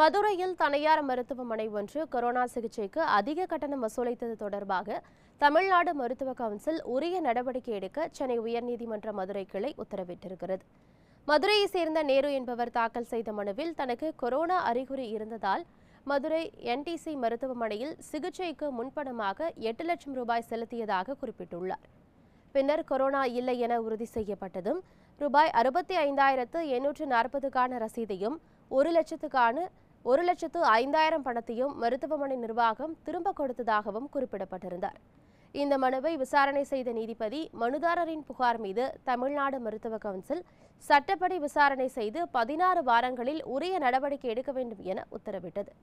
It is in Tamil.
மதுரையில் தனியார் மருத்துவமனை ஒன்று கொரோனா சிகிச்சைக்கு அதிக கட்டணம் வசூலித்தது தொடர்பாக தமிழ்நாடு மருத்துவ கவுன்சில் உரிய நடவடிக்கை எடுக்க சென்னை உயர்நீதிமன்ற மதுரை கிளை உத்தரவிட்டிருக்கிறது மதுரையை சேர்ந்த நேரு என்பவர் தாக்கல் செய்த மனுவில் தனக்கு கொரோனா அறிகுறி இருந்ததால் மதுரை என்டிசி மருத்துவமனையில் சிகிச்சைக்கு முன்பணமாக எட்டு லட்சம் ரூபாய் செலுத்தியதாக குறிப்பிட்டுள்ளார் பின்னர் கொரோனா இல்லை என உறுதி செய்யப்பட்டதும் ரூபாய் அறுபத்தி ஐந்தாயிரத்து எண்ணூற்று நாற்பதுக்கான ரசீதையும் ஒரு லட்சத்துக்கான ஒரு லட்சத்து ஐந்தாயிரம் பணத்தையும் மருத்துவமனை நிர்வாகம் திரும்ப கொடுத்ததாகவும் குறிப்பிடப்பட்டிருந்தார் இந்த மனுவை விசாரணை செய்த நீதிபதி மனுதாரரின் புகார் மீது தமிழ்நாடு மருத்துவ கவுன்சில் சட்டப்படி விசாரணை செய்து பதினாறு வாரங்களில் உரிய நடவடிக்கை எடுக்க வேண்டும் என உத்தரவிட்டது